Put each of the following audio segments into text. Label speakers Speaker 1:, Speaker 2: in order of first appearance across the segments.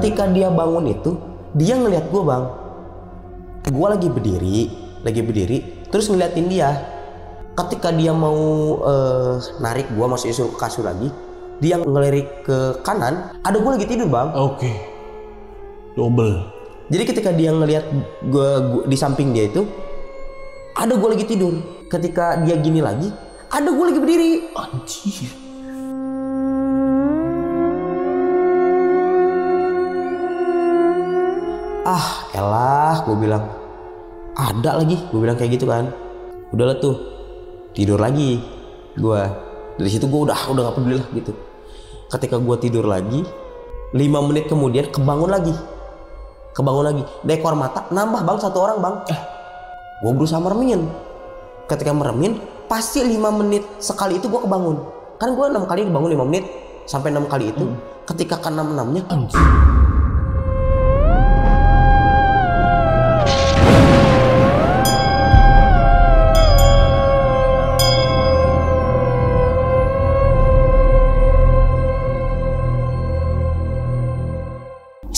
Speaker 1: ketika dia bangun itu dia ngelihat gue bang gue lagi berdiri lagi berdiri terus ngeliatin dia ketika dia mau uh, narik gue masuk isu kasur lagi dia ngelirik ke kanan ada gue lagi tidur bang oke okay. double jadi ketika dia ngelihat gue di samping dia itu ada gue lagi tidur ketika dia gini lagi ada gue lagi berdiri anjir elah gue bilang ada lagi gue bilang kayak gitu kan udahlah tuh tidur lagi gue dari situ gue udah udah gak peduli lah gitu ketika gue tidur lagi lima menit kemudian kebangun lagi kebangun lagi dekor mata nambah bang satu orang bang eh, gue berusaha meremin ketika meremin pasti lima menit sekali itu gue kebangun kan gue enam kali kebangun lima menit sampai enam kali itu hmm. ketika ke enam enamnya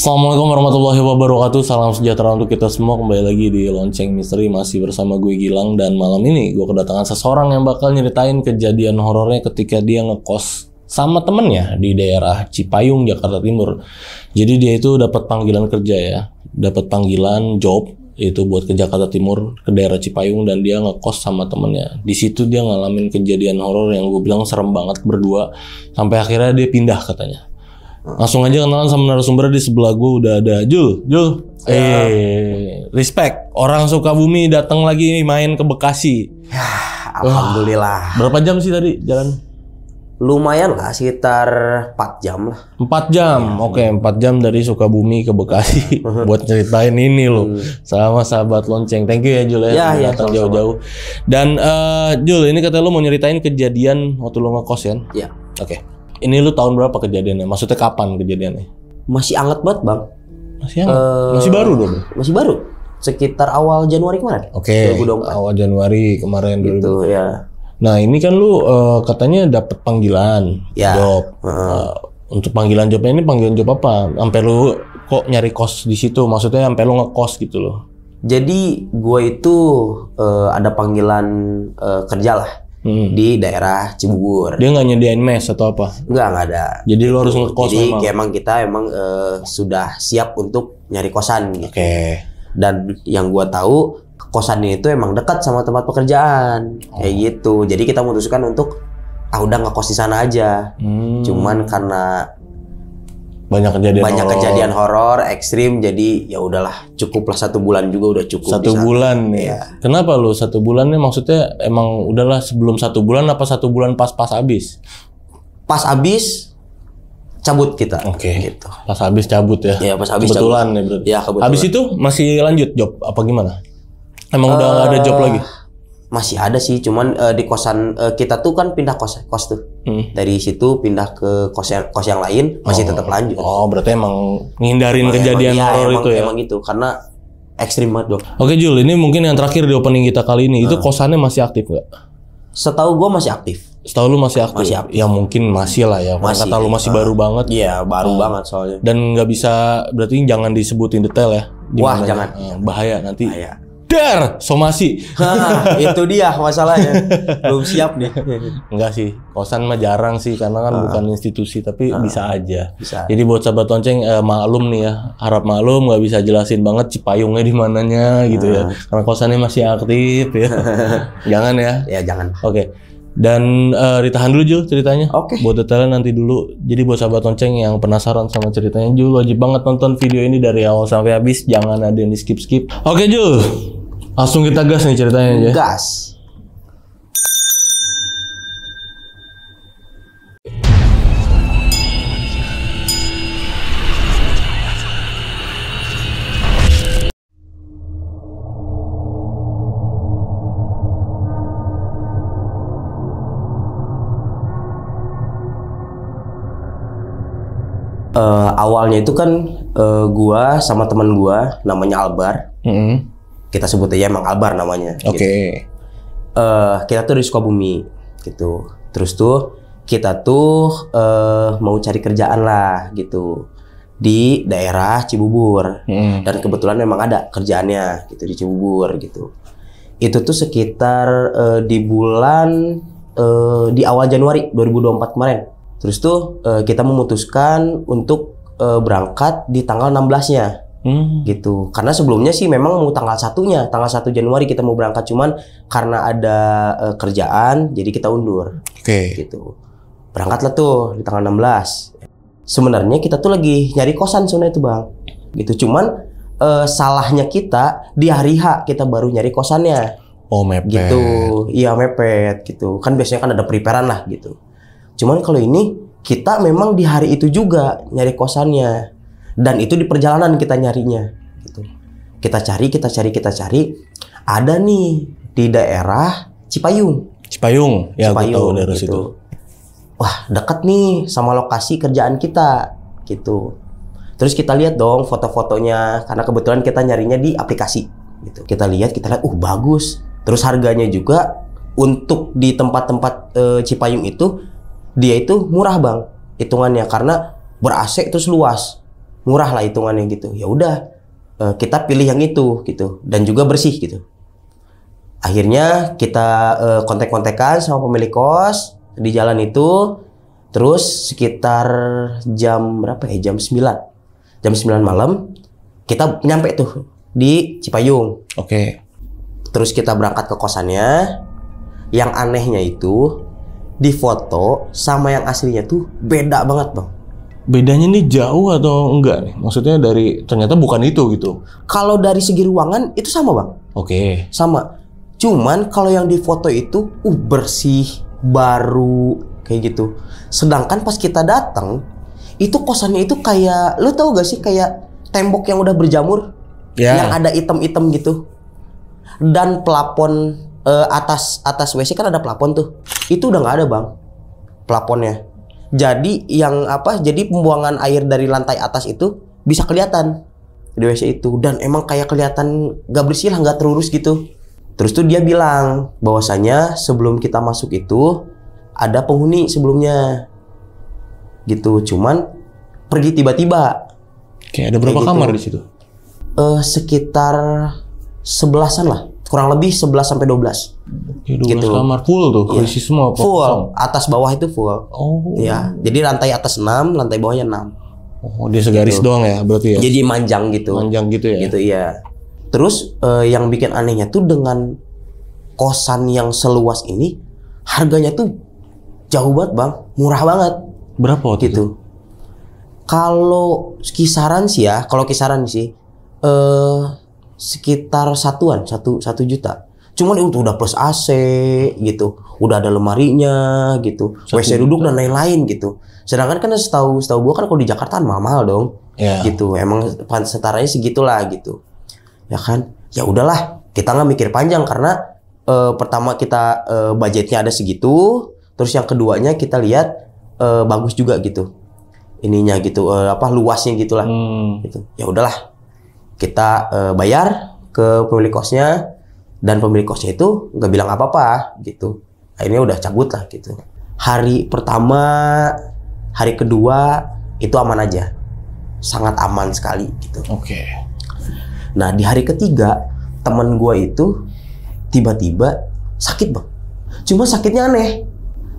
Speaker 2: Assalamualaikum warahmatullahi wabarakatuh Salam sejahtera untuk kita semua Kembali lagi di Lonceng Misteri Masih bersama gue Gilang Dan malam ini gue kedatangan seseorang yang bakal nyeritain kejadian horornya ketika dia ngekos sama temennya di daerah Cipayung, Jakarta Timur Jadi dia itu dapat panggilan kerja ya Dapat panggilan job itu buat ke Jakarta Timur ke daerah Cipayung dan dia ngekos sama temennya di situ dia ngalamin kejadian horor yang gue bilang serem banget berdua sampai akhirnya dia pindah katanya Langsung aja kenalan sama narasumber di sebelah gue udah ada Jul, Jul. Ya. Eh, respect. Orang Sukabumi datang lagi main ke Bekasi. Ya, alhamdulillah. Wah, berapa jam sih tadi jalan? Lumayan lah, sekitar 4 jam lah. 4 jam. Ya. Oke, 4 jam dari Sukabumi ke Bekasi buat ceritain ini loh. Hmm. Sama sahabat lonceng. Thank you ya Jul ya, ya, ya datang jauh-jauh. Dan uh, Jul, ini katanya lo mau nyeritain kejadian waktu lo ngekos kan? Iya. Oke. Okay. Ini lu tahun berapa kejadiannya? Maksudnya kapan kejadiannya? Masih anget banget, Bang.
Speaker 1: Masih anget. Uh, eh, masih baru dong. Masih baru. Sekitar
Speaker 2: awal Januari kemarin. Oke. Okay, awal Januari kemarin dulu. gitu, ya. Nah, ini kan lu uh, katanya dapat panggilan ya. job. Uh. Uh, untuk panggilan jobnya ini panggilan job apa? Sampai lu kok nyari kos di situ? Maksudnya sampai lu ngekos gitu loh. Jadi gue itu
Speaker 1: uh, ada panggilan uh, kerja lah hmm. di daerah Cibubur. Dia
Speaker 2: nggak nyediain mes atau apa? Nggak nggak ada.
Speaker 1: Jadi lu harus ngekos Jadi memang. emang kita
Speaker 2: emang uh,
Speaker 1: sudah siap untuk nyari kosan. Gitu. Oke. Okay. Dan yang gua tahu kosannya itu emang dekat sama tempat pekerjaan oh. kayak gitu. Jadi kita memutuskan untuk ah udah ngekos di sana aja. Hmm. Cuman karena
Speaker 2: banyak kejadian banyak horror. kejadian
Speaker 1: horor ekstrim jadi ya udahlah cukuplah satu bulan juga udah cukup satu bulan nih ya.
Speaker 2: kenapa lu satu bulan nih maksudnya emang udahlah sebelum satu bulan apa satu bulan pas pas abis pas abis cabut kita oke okay. gitu pas abis cabut ya ya pas abis kebetulan cabut. ya ya kebetulan abis itu masih lanjut job apa gimana emang uh, udah eh, gak ada job lagi
Speaker 1: masih ada sih cuman uh, di kosan uh, kita tuh kan pindah kos kos tuh hmm. dari situ pindah ke kos yang kos yang lain masih oh. tetap lanjut oh berarti emang ngindarin emang, kejadian emang, horor ya, itu ya emang gitu karena
Speaker 2: ekstrim banget dong oke Jul ini mungkin yang terakhir di opening kita kali ini hmm. itu ah. kosannya masih aktif gak? setahu gue masih aktif setahu lu masih aktif masih aktif ya mungkin masih lah ya masih, kata lu masih uh, baru ah. banget iya baru uh, banget soalnya dan nggak bisa berarti jangan disebutin detail ya Dimana wah jangan bahaya nanti bahaya dar somasi
Speaker 1: nah, itu dia masalahnya belum
Speaker 2: siap nih enggak sih kosan mah jarang sih karena kan uh, bukan institusi tapi uh, bisa aja bisa. jadi buat sahabat lonceng eh, maklum nih ya harap maklum gak bisa jelasin banget cipayungnya di mananya gitu ya karena kosannya masih aktif ya jangan ya ya jangan oke okay. Dan uh, ditahan dulu Jul ceritanya. Oke. Okay. Buat detailnya nanti dulu. Jadi buat sahabat lonceng yang penasaran sama ceritanya Jul wajib banget nonton video ini dari awal sampai habis. Jangan ada yang di skip skip. Oke okay, Jul. Langsung kita gas nih ceritanya aja. Gas.
Speaker 1: Uh, awalnya itu kan uh, gua sama teman gua namanya Albar. Mm -hmm kita sebut aja ya, Mang Albar namanya. Gitu. Oke. Okay. Gitu. Uh, eh, kita tuh dari Sukabumi gitu. Terus tuh kita tuh uh, mau cari kerjaan lah gitu di daerah Cibubur hmm. dan kebetulan memang ada kerjaannya gitu di Cibubur gitu. Itu tuh sekitar uh, di bulan uh, di awal Januari 2024 kemarin. Terus tuh uh, kita memutuskan untuk uh, berangkat di tanggal 16-nya Hmm. gitu karena sebelumnya sih memang mau tanggal satunya tanggal satu Januari kita mau berangkat cuman karena ada uh, kerjaan jadi kita undur oke okay. gitu berangkatlah tuh di tanggal 16 sebenarnya kita tuh lagi nyari kosan sebenarnya itu bang gitu cuman uh, salahnya kita di hari H kita baru nyari kosannya oh mepet gitu iya mepet gitu kan biasanya kan ada preparean lah gitu cuman kalau ini kita memang di hari itu juga nyari kosannya dan itu di perjalanan kita nyarinya gitu kita cari kita cari kita cari ada nih di daerah Cipayung
Speaker 2: Cipayung ya Cipayung, aku tahu daerah gitu. situ
Speaker 1: wah dekat nih sama lokasi kerjaan kita gitu terus kita lihat dong foto-fotonya karena kebetulan kita nyarinya di aplikasi gitu kita lihat kita lihat uh bagus terus harganya juga untuk di tempat-tempat e, Cipayung itu dia itu murah bang hitungannya karena ber AC terus luas murah lah hitungannya gitu ya udah eh, kita pilih yang itu gitu dan juga bersih gitu akhirnya kita uh, eh, kontak-kontakan sama pemilik kos di jalan itu terus sekitar jam berapa ya jam 9 jam 9 malam kita nyampe tuh di Cipayung oke okay. terus kita berangkat ke kosannya yang anehnya itu di foto
Speaker 2: sama yang aslinya tuh beda banget bang bedanya ini jauh atau enggak nih? Maksudnya dari ternyata bukan itu gitu. Kalau dari segi ruangan itu sama bang. Oke. Okay. Sama.
Speaker 1: Cuman kalau yang di foto itu uh, bersih, baru kayak gitu. Sedangkan pas kita datang itu kosannya itu kayak lu tau gak sih kayak tembok yang udah berjamur yeah. yang ada item-item gitu dan plafon uh, eh, atas atas WC kan ada plafon tuh itu udah nggak ada bang plafonnya jadi yang apa? Jadi pembuangan air dari lantai atas itu bisa kelihatan di WC itu dan emang kayak kelihatan gak bersih lah gak terurus gitu terus tuh dia bilang bahwasanya sebelum kita masuk itu ada penghuni sebelumnya gitu cuman pergi tiba-tiba kayak ada berapa kayak gitu. kamar gitu. di situ uh, sekitar sebelasan lah kurang lebih sebelas sampai dua belas.
Speaker 2: Ya, 12 gitu. kamar full tuh, ya. semua full.
Speaker 1: Atas bawah itu full.
Speaker 2: Oh. Ya,
Speaker 1: jadi lantai atas 6, lantai bawahnya 6. Oh, dia segaris
Speaker 2: gitu. doang ya berarti
Speaker 1: ya. Jadi manjang gitu. Manjang gitu ya. Gitu iya. Terus eh, yang bikin anehnya tuh dengan kosan yang seluas ini harganya tuh jauh banget, Bang. Murah banget. Berapa waktu gitu. itu? Kalau kisaran sih ya, kalau kisaran sih eh sekitar satuan, satu satu juta cuman itu udah plus AC gitu udah ada lemarinya gitu WC duduk dan lain-lain gitu sedangkan kan setahu setahu gua kan kalau di Jakarta mahal-mahal kan dong yeah. gitu emang setaranya segitulah gitu ya kan ya udahlah kita nggak mikir panjang karena uh, pertama kita uh, budgetnya ada segitu terus yang keduanya kita lihat uh, bagus juga gitu ininya gitu uh, apa luasnya gitulah hmm. gitu ya udahlah kita uh, bayar ke pemilik kosnya dan pemilik kosnya itu nggak bilang apa-apa gitu akhirnya udah cabut lah gitu hari pertama hari kedua itu aman aja sangat aman sekali gitu oke okay. nah di hari ketiga teman gue itu tiba-tiba sakit bang cuma sakitnya aneh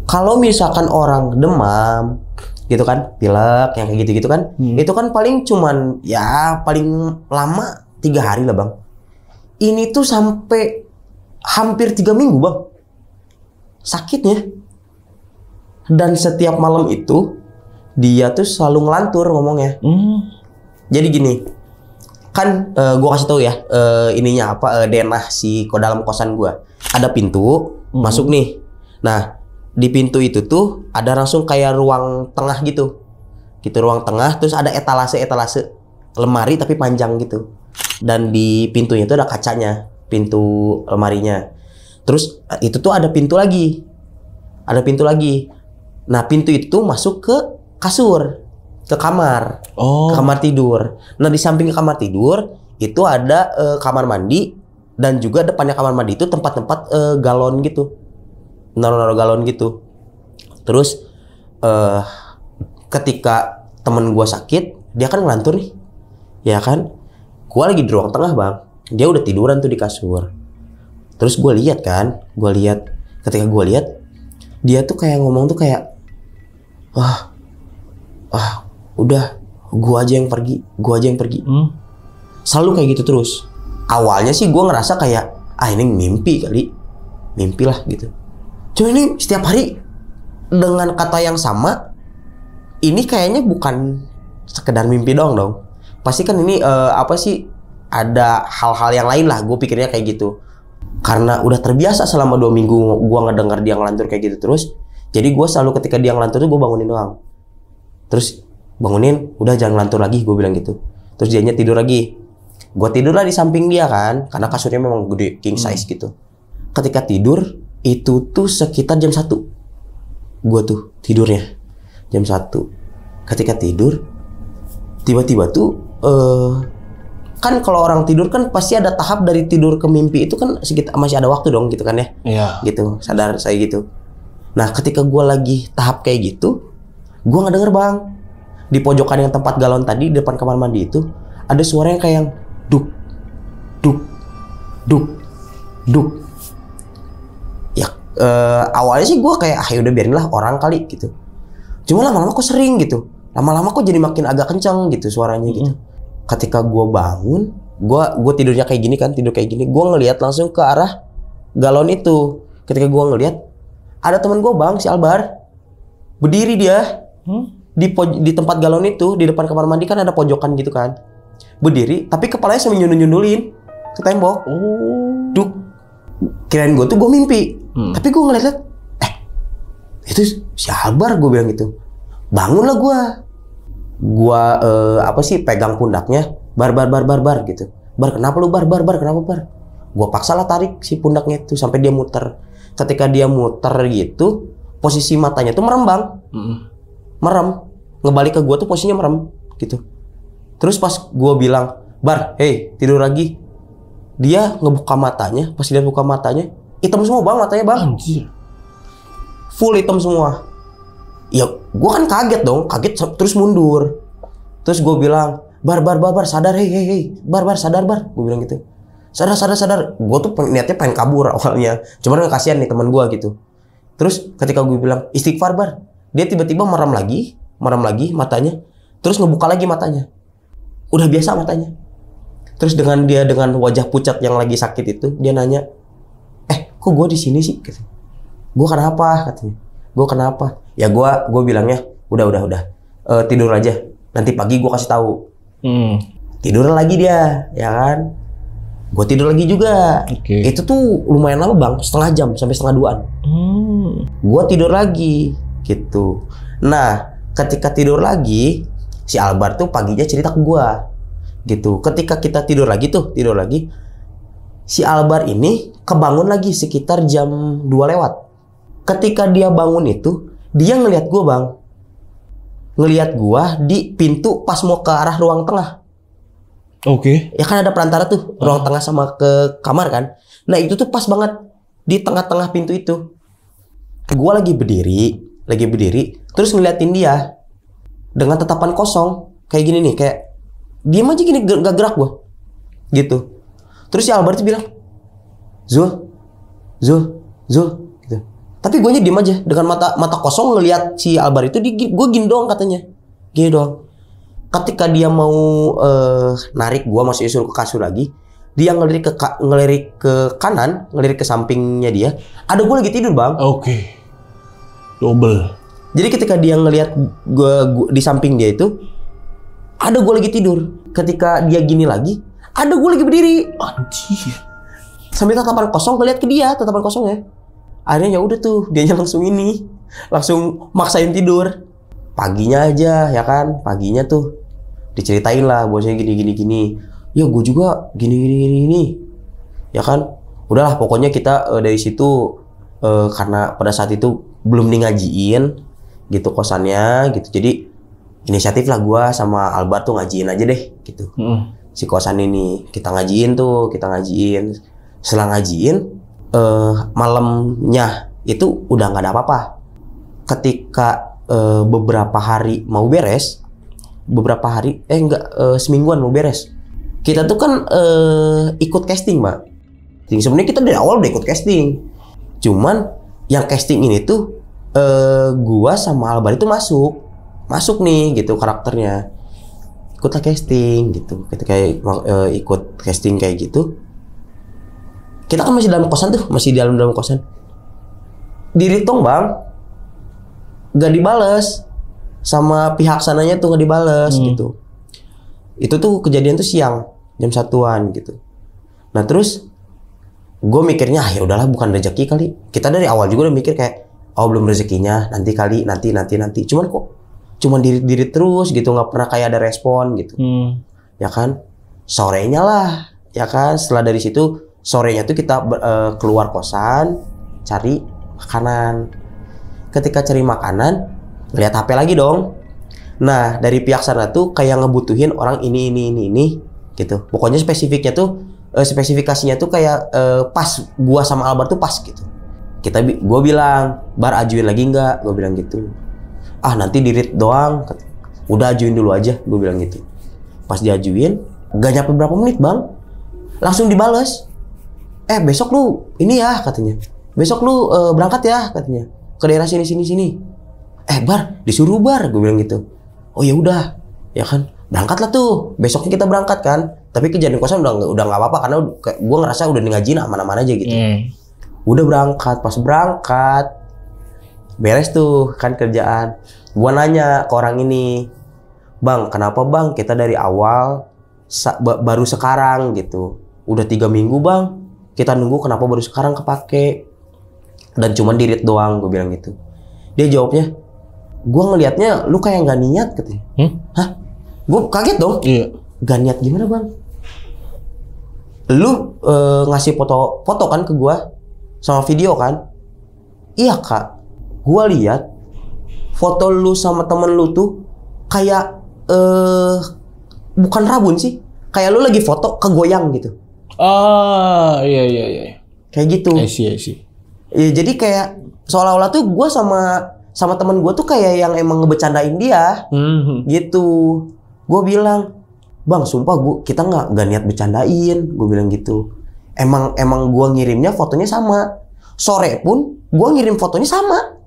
Speaker 1: kalau misalkan orang demam gitu kan pilek yang kayak gitu-gitu kan hmm. itu kan paling cuman ya paling lama tiga hari lah bang ini tuh sampai hampir tiga minggu bang sakitnya dan setiap malam itu dia tuh selalu ngelantur ngomongnya hmm. jadi gini kan uh, eh, gue kasih tahu ya uh, ininya apa uh, denah si ko dalam kosan gue ada pintu hmm. masuk nih nah di pintu itu tuh ada langsung kayak ruang tengah gitu gitu ruang tengah terus ada etalase etalase lemari tapi panjang gitu dan di pintunya itu ada kacanya pintu lemarinya terus eh, itu tuh ada pintu lagi ada pintu lagi nah pintu itu masuk ke kasur ke kamar oh. ke kamar tidur nah di samping kamar tidur itu ada uh, kamar mandi dan juga depannya kamar mandi itu tempat-tempat uh, galon gitu naruh-naruh galon gitu terus uh, ketika temen gua sakit dia kan ngelantur nih ya kan gue lagi di ruang tengah bang dia udah tiduran tuh di kasur terus gue lihat kan gue lihat ketika gue lihat dia tuh kayak ngomong tuh kayak wah wah udah gue aja yang pergi gue aja yang pergi hmm? selalu kayak gitu terus awalnya sih gue ngerasa kayak ah ini mimpi kali mimpi lah gitu cuma ini setiap hari dengan kata yang sama ini kayaknya bukan sekedar mimpi dong dong pasti kan ini uh, apa sih ada hal-hal yang lain lah gue pikirnya kayak gitu karena udah terbiasa selama dua minggu gue ngedengar dia ngelantur kayak gitu terus jadi gue selalu ketika dia ngelantur tuh gue bangunin doang terus bangunin udah jangan ngelantur lagi gue bilang gitu terus dia tidur lagi gue tidur lah di samping dia kan karena kasurnya memang gede king hmm. size hmm. gitu ketika tidur itu tuh sekitar jam satu gue tuh tidurnya jam satu ketika tidur tiba-tiba tuh uh, kan kalau orang tidur kan pasti ada tahap dari tidur ke mimpi itu kan sedikit masih ada waktu dong gitu kan ya. Iya. Gitu, sadar saya gitu. Nah, ketika gue lagi tahap kayak gitu, gue nggak denger bang. Di pojokan yang tempat galon tadi, di depan kamar mandi itu, ada suara yang kayak yang duk, duk, duk, duk. Ya, eh, awalnya sih gue kayak, ah ya udah biarin lah orang kali gitu. Cuma lama-lama kok sering gitu. Lama-lama kok jadi makin agak kencang gitu suaranya -hmm ketika gue bangun gue gue tidurnya kayak gini kan tidur kayak gini gue ngelihat langsung ke arah galon itu ketika gue ngelihat ada teman gue bang si Albar berdiri dia hmm? di di tempat galon itu di depan kamar mandi kan ada pojokan gitu kan berdiri tapi kepalanya sambil nyundul nyundulin ke tembok oh. duk kirain gue tuh gue mimpi hmm. tapi gue ngeliat eh itu si Albar gue bilang gitu bangunlah gue gua uh, apa sih pegang pundaknya bar bar bar bar bar gitu bar kenapa lu bar bar bar kenapa bar gua paksa lah tarik si pundaknya itu sampai dia muter ketika dia muter gitu posisi matanya tuh merembang mm. merem ngebalik ke gua tuh posisinya merem gitu terus pas gua bilang bar hey tidur lagi dia ngebuka matanya pas dia buka matanya hitam semua bang matanya bang Anjir. full hitam semua ya gue kan kaget dong kaget terus mundur terus gue bilang bar bar bar bar sadar hei hei hei bar bar sadar bar gue bilang gitu sadar sadar sadar gue tuh niatnya pengen kabur awalnya cuman kan kasihan nih teman gue gitu terus ketika gue bilang istighfar bar dia tiba-tiba merem lagi merem lagi matanya terus ngebuka lagi matanya udah biasa matanya terus dengan dia dengan wajah pucat yang lagi sakit itu dia nanya eh kok gue di sini sih gitu gue kenapa katanya gue kenapa ya gue gue bilangnya udah udah udah e, tidur aja nanti pagi gue kasih tahu hmm. tidur lagi dia ya kan gue tidur lagi juga okay. itu tuh lumayan lama bang setengah jam sampai setengah duaan
Speaker 2: hmm.
Speaker 1: gue tidur lagi gitu nah ketika tidur lagi si Albar tuh paginya cerita ke gue gitu ketika kita tidur lagi tuh tidur lagi si Albar ini kebangun lagi sekitar jam 2 lewat ketika dia bangun itu dia ngelihat gua bang ngelihat gua di pintu pas mau ke arah ruang tengah oke okay. ya kan ada perantara tuh ah. ruang ah. tengah sama ke kamar kan nah itu tuh pas banget di tengah-tengah pintu itu gua lagi berdiri lagi berdiri terus ngeliatin dia dengan tatapan kosong kayak gini nih kayak diam aja gini gak gerak gua gitu terus si Albert bilang Zul Zul Zul tapi gue diem aja dengan mata mata kosong ngelihat si Albar itu di gue gini doang katanya gini doang ketika dia mau uh, narik gue masih suruh ke kasur lagi dia ngelirik ke ngelirik ke kanan ngelirik ke sampingnya dia ada gue lagi tidur bang oke okay. double jadi ketika dia ngelihat gue di samping dia itu ada gue lagi tidur ketika dia gini lagi ada gue lagi berdiri anjir sambil tatapan kosong ngelihat ke dia tatapan ya akhirnya ya udah tuh dia langsung ini langsung maksain tidur paginya aja ya kan paginya tuh diceritain lah bosnya gini gini gini ya gue juga gini gini gini gini ya kan udahlah pokoknya kita uh, dari situ uh, karena pada saat itu belum ngajiin gitu kosannya gitu jadi inisiatif lah gue sama Albar tuh ngajiin aja deh gitu hmm. si kosan ini kita ngajiin tuh kita ngajiin setelah ngajiin uh, malamnya itu udah nggak ada apa-apa. Ketika uh, beberapa hari mau beres, beberapa hari eh nggak uh, semingguan mau beres. Kita tuh kan uh, ikut casting, Mbak. Sebenarnya kita dari awal udah ikut casting. Cuman yang casting ini tuh uh, gua sama Albar itu masuk. Masuk nih gitu karakternya. Ikutlah casting gitu. Ketika uh, ikut casting kayak gitu, kita kan masih dalam kosan tuh, masih di dalam dalam kosan. Diritong bang, gak dibales sama pihak sananya tuh gak dibales hmm. gitu. Itu tuh kejadian tuh siang jam satuan gitu. Nah terus gue mikirnya ah, ya udahlah bukan rezeki kali. Kita dari awal juga udah mikir kayak oh belum rezekinya nanti kali nanti nanti nanti. Cuman kok cuman diri diri terus gitu nggak pernah kayak ada respon gitu. Hmm. Ya kan sorenya lah ya kan setelah dari situ sorenya tuh kita uh, keluar kosan cari makanan ketika cari makanan lihat HP lagi dong nah dari pihak sana tuh kayak ngebutuhin orang ini ini ini ini gitu pokoknya spesifiknya tuh uh, spesifikasinya tuh kayak uh, pas gua sama Albert tuh pas gitu kita gue bilang bar ajuin lagi nggak gue bilang gitu ah nanti dirit doang udah ajuin dulu aja gue bilang gitu pas diajuin gak nyampe berapa menit bang langsung dibales eh besok lu ini ya katanya besok lu uh, berangkat ya katanya ke daerah sini sini sini eh bar disuruh bar gue bilang gitu oh ya udah ya kan berangkat lah tuh besoknya kita berangkat kan tapi kejadian kosan udah udah nggak apa-apa karena gue ngerasa udah ngajiin mana mana aja gitu mm. udah berangkat pas berangkat beres tuh kan kerjaan gue nanya ke orang ini bang kenapa bang kita dari awal baru sekarang gitu udah tiga minggu bang kita nunggu kenapa baru sekarang kepake dan cuma dirit doang gue bilang gitu dia jawabnya gue ngelihatnya lu kayak nggak niat katanya hmm? hah gue kaget dong iya. gak niat gimana bang lu uh, ngasih foto foto kan ke gue sama video kan iya kak gue lihat foto lu sama temen lu tuh kayak eh bukan rabun sih kayak lu lagi foto kegoyang gitu
Speaker 2: Ah, iya iya iya. Kayak gitu. I see, I see.
Speaker 1: Ya, jadi kayak seolah-olah tuh gue sama sama temen gue tuh kayak yang emang ngebecandain dia, mm-hmm. gitu. Gue bilang, bang, sumpah gue kita nggak nggak niat bercandain, gue bilang gitu. Emang emang gue ngirimnya fotonya sama. Sore pun gue ngirim fotonya sama.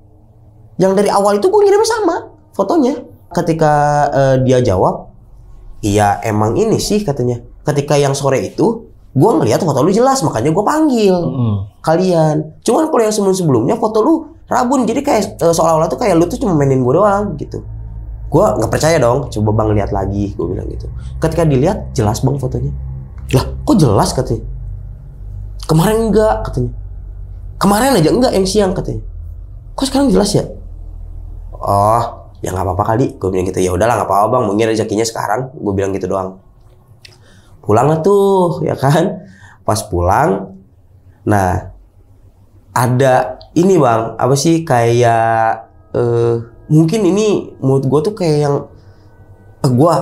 Speaker 1: Yang dari awal itu gue ngirimnya sama fotonya. Ketika uh, dia jawab, iya emang ini sih katanya. Ketika yang sore itu gue ngeliat foto lu jelas makanya gue panggil mm. kalian cuman kalau yang sebelum sebelumnya foto lu rabun jadi kayak e, seolah-olah tuh kayak lu tuh cuma mainin gue doang gitu gue nggak percaya dong coba bang lihat lagi gue bilang gitu ketika dilihat jelas bang fotonya lah kok jelas katanya kemarin enggak katanya kemarin aja enggak yang siang katanya kok sekarang jelas ya oh ya nggak apa-apa kali gue bilang gitu ya udahlah nggak apa-apa bang mungkin rezekinya sekarang gue bilang gitu doang pulang lah tuh ya kan pas pulang nah ada ini bang apa sih kayak uh, mungkin ini menurut gue tuh kayak yang uh, eh, gue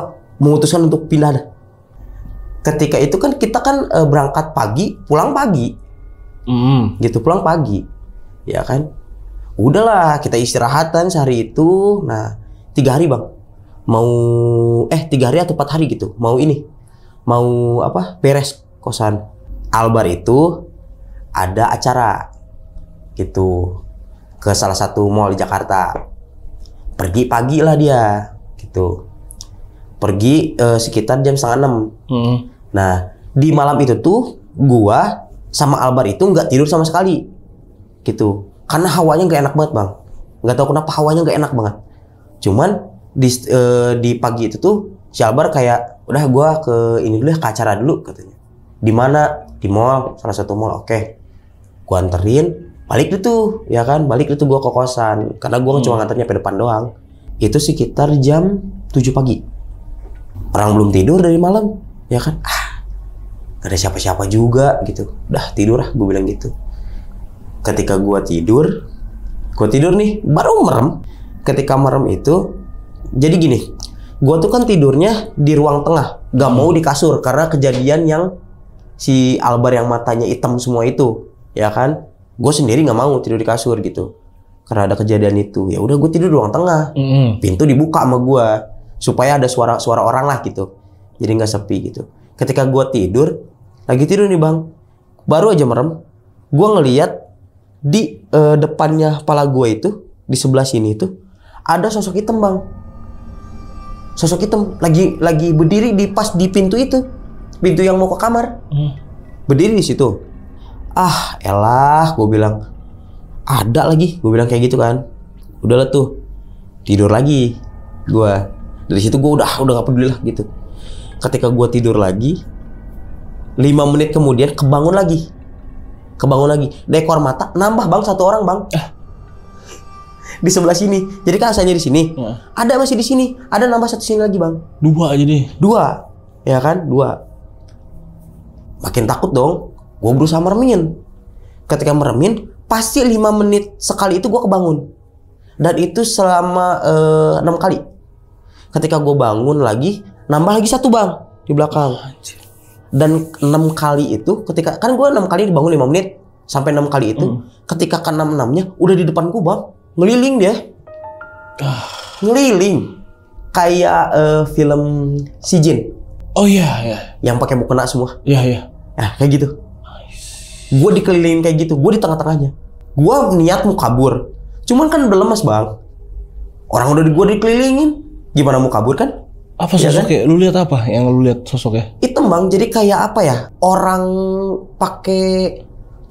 Speaker 1: memutuskan untuk pindah dah ketika itu kan kita kan uh, berangkat pagi pulang pagi mm. gitu pulang pagi ya kan udahlah kita istirahatan sehari itu nah tiga hari bang mau eh tiga hari atau empat hari gitu mau ini mau apa beres kosan Albar itu ada acara gitu ke salah satu mall di Jakarta pergi pagi lah dia gitu pergi eh, sekitar jam setengah enam hmm. nah di malam itu tuh gua sama Albar itu nggak tidur sama sekali gitu karena hawanya nggak enak banget bang nggak tahu kenapa hawanya nggak enak banget cuman di eh, di pagi itu tuh si Albar kayak udah gue ke ini dulu ya ke acara dulu katanya di mana di mall salah satu mall oke okay. gue anterin balik itu ya kan balik itu gue ke kosan karena gue hmm. cuma nganternya ke depan doang itu sekitar jam 7 pagi orang belum tidur dari malam ya kan ah gak ada siapa-siapa juga gitu udah tidur lah gue bilang gitu ketika gue tidur gue tidur nih baru merem ketika merem itu jadi gini gue tuh kan tidurnya di ruang tengah gak hmm. mau di kasur karena kejadian yang si Albar yang matanya hitam semua itu ya kan gue sendiri gak mau tidur di kasur gitu karena ada kejadian itu ya udah gue tidur di ruang tengah hmm pintu dibuka sama gue supaya ada suara-suara orang lah gitu jadi gak sepi gitu ketika gue tidur lagi tidur nih bang baru aja merem gue ngeliat di uh, depannya kepala gue itu di sebelah sini itu ada sosok hitam bang sosok hitam lagi lagi berdiri di pas di pintu itu pintu yang mau ke kamar hmm. berdiri di situ ah elah gue bilang ada lagi gue bilang kayak gitu kan udahlah tuh tidur lagi gue dari situ gue udah udah gak peduli lah gitu ketika gue tidur lagi lima menit kemudian kebangun lagi kebangun lagi dekor mata nambah bang satu orang bang eh di sebelah sini. Jadi kan asalnya di sini. Ya. Ada masih di sini. Ada nambah satu sini lagi bang. Dua aja deh. Dua, ya kan? Dua. Makin takut dong. Gue berusaha meremin. Ketika meremin, pasti lima menit sekali itu gue kebangun. Dan itu selama eh, enam kali. Ketika gue bangun lagi, nambah lagi satu bang di belakang. Anjir dan enam kali itu ketika kan gue enam kali dibangun lima menit sampai enam kali itu mm. ketika kan enam enamnya udah di depan gue bang ngeliling dia ah. ngeliling kayak uh, film si Jin
Speaker 2: oh iya yeah, iya yeah.
Speaker 1: yang pakai mukena semua iya yeah, iya yeah. nah kayak gitu nice. gue dikelilingin kayak gitu gue di tengah-tengahnya gue niat mau kabur cuman kan udah lemas, bang orang
Speaker 2: udah gue dikelilingin gimana mau kabur kan apa iya sosoknya? Kan? Ya kan? Lu lihat apa yang lu lihat sosoknya?
Speaker 1: Hitam bang, jadi kayak apa ya? Orang pakai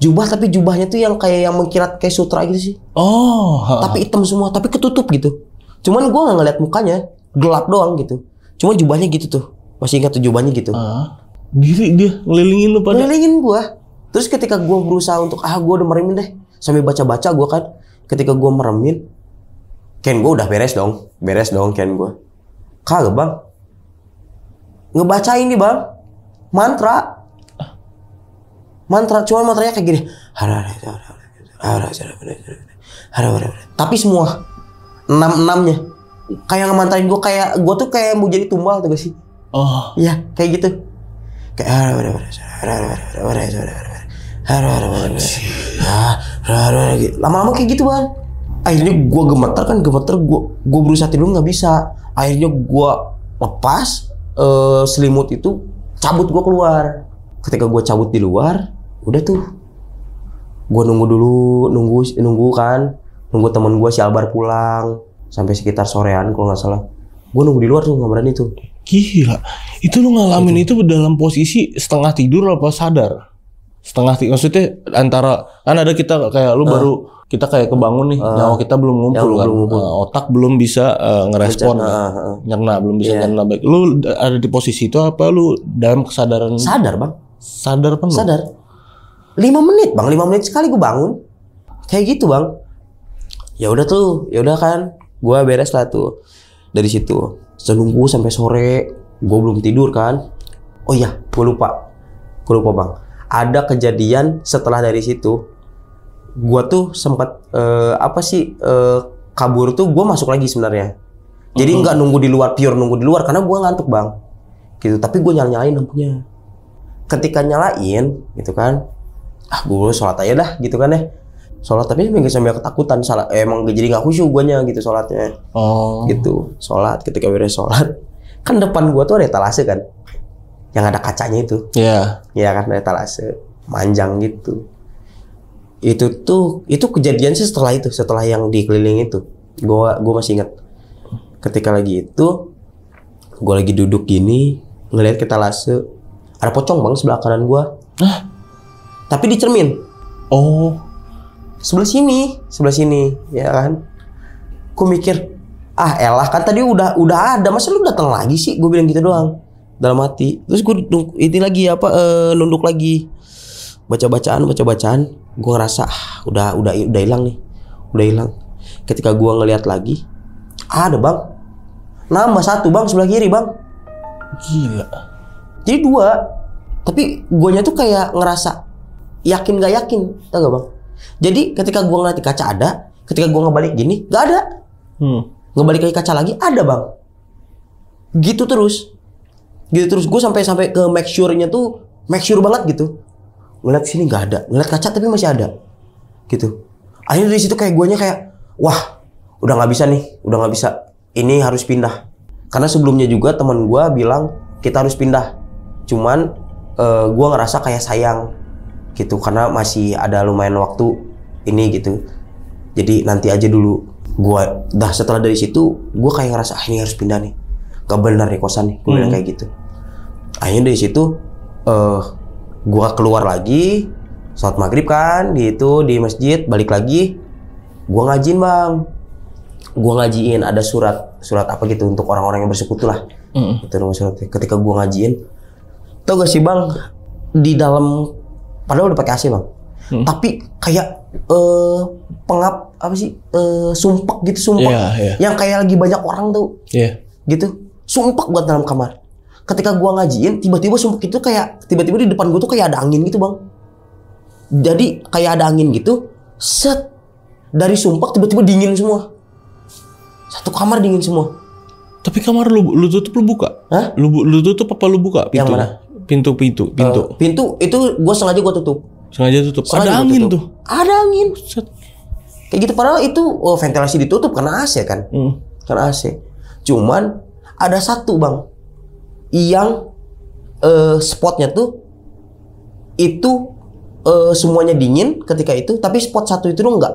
Speaker 1: jubah tapi jubahnya tuh yang kayak yang mengkilat kayak sutra gitu sih. Oh. Tapi hitam semua, tapi ketutup gitu. Cuman gue nggak ngeliat mukanya, gelap doang gitu. Cuma jubahnya gitu tuh, masih ingat tuh jubahnya gitu. Uh, diri dia ngelilingin lu pada. Ngelilingin gue. Terus ketika gue berusaha untuk ah gue udah meremin deh, sambil baca-baca gue kan, ketika gue meremin, Ken gue udah beres dong, beres dong Ken gue. Kagak bang, ngebacain nih bang, mantra mantra cuma mantranya kayak gini tapi semua enam enamnya kayak ngemantrain gue kayak gue tuh kayak mau jadi tumbal tuh gak sih oh iya kayak gitu kayak lama-lama kayak gitu bang akhirnya gue gemeter kan gemeter gue gue berusaha tidur nggak bisa akhirnya gue lepas uh, selimut itu cabut gue keluar ketika gue cabut di luar udah tuh gue nunggu dulu nunggu nunggu kan nunggu temen gue si Albar pulang sampai sekitar
Speaker 2: sorean kalau nggak salah gue nunggu di luar tuh nggak berani tuh gila itu lu ngalamin itu. itu dalam posisi setengah tidur apa sadar setengah tidur maksudnya antara kan ada kita kayak lu uh. baru kita kayak kebangun nih uh, nyawa kita belum ngumpul kan belum ngumpul. Uh, otak belum bisa uh, ngerespon Mencana, uh, uh. nyerna belum bisa yeah. nyerna baik lu ada di posisi itu apa lu dalam kesadaran sadar bang sadar penuh sadar 5 menit bang 5 menit sekali
Speaker 1: gue bangun kayak gitu bang ya udah tuh ya udah kan gue beres lah tuh dari situ nunggu sampai sore gue belum tidur kan oh iya gue lupa gue lupa bang ada kejadian setelah dari situ gue tuh sempat uh, eh, apa sih uh, kabur tuh gue masuk lagi sebenarnya jadi hmm. nggak nunggu di luar pure nunggu di luar karena gue ngantuk bang gitu tapi gue nyalain lampunya ketika nyalain gitu kan ah gue sholat aja dah gitu kan ya sholat tapi sambil sambil ketakutan salah eh, emang jadi nggak khusyuk guanya gitu sholatnya oh. gitu sholat ketika beres sholat kan depan gua tuh ada etalase kan yang ada kacanya itu iya yeah. iya kan ada etalase manjang gitu itu tuh itu kejadian sih setelah itu setelah yang dikeliling itu gua gua masih ingat ketika lagi itu gua lagi duduk gini ngelihat ke etalase ada pocong bang sebelah kanan gua tapi di cermin oh sebelah sini sebelah sini ya kan ku mikir ah elah kan tadi udah udah ada masa lu datang lagi sih gue bilang gitu doang dalam hati terus gue ini lagi apa e, nunduk lagi baca bacaan baca bacaan gue ngerasa ah, udah udah udah hilang nih udah hilang ketika gue ngeliat lagi ah, ada bang nama satu bang sebelah kiri bang gila jadi dua tapi guanya tuh kayak ngerasa yakin gak yakin tau gak bang jadi ketika gua ngeliat kaca ada ketika gua ngebalik gini gak ada hmm. ngebalik lagi kaca lagi ada bang gitu terus gitu terus gua sampai sampai ke make sure-nya tuh make sure banget gitu ngeliat sini nggak ada ngeliat kaca tapi masih ada gitu akhirnya dari situ kayak guanya kayak wah udah nggak bisa nih udah nggak bisa ini harus pindah karena sebelumnya juga teman gua bilang kita harus pindah cuman uh, gua ngerasa kayak sayang gitu karena masih ada lumayan waktu ini gitu jadi nanti aja dulu gua dah setelah dari situ gua kayak ngerasa ah ini harus pindah nih gak benar nih kosan nih gua bilang hmm. kayak gitu akhirnya dari situ uh, gua keluar lagi sholat maghrib kan itu di masjid balik lagi gua ngajin bang gua ngajiin ada surat surat apa gitu untuk orang-orang yang bersekutu lah hmm. itu ketika gua ngajiin tau gak sih bang di dalam padahal udah pakai AC bang hmm. tapi kayak uh, pengap apa sih uh, sumpek gitu sumpak yeah, yeah. yang kayak lagi banyak orang tuh yeah. gitu sumpak buat dalam kamar ketika gua ngajiin tiba-tiba sumpak itu kayak tiba-tiba di depan gua tuh kayak ada angin gitu bang jadi kayak ada angin gitu set dari sumpak tiba-tiba dingin semua satu kamar
Speaker 2: dingin semua tapi kamar lu lu tutup lu buka Hah? lu lu tutup apa lu buka pintu? yang mana Pintu-pintu, pintu. Uh, pintu itu gue sengaja gue tutup. Sengaja tutup. Sengaja ada angin tutup. tuh.
Speaker 1: Ada angin. Set. Kayak gitu padahal itu oh, ventilasi ditutup karena AC kan. Hmm. Karena AC. Cuman ada satu bang yang uh, spotnya tuh itu uh, semuanya dingin ketika itu, tapi spot satu itu enggak.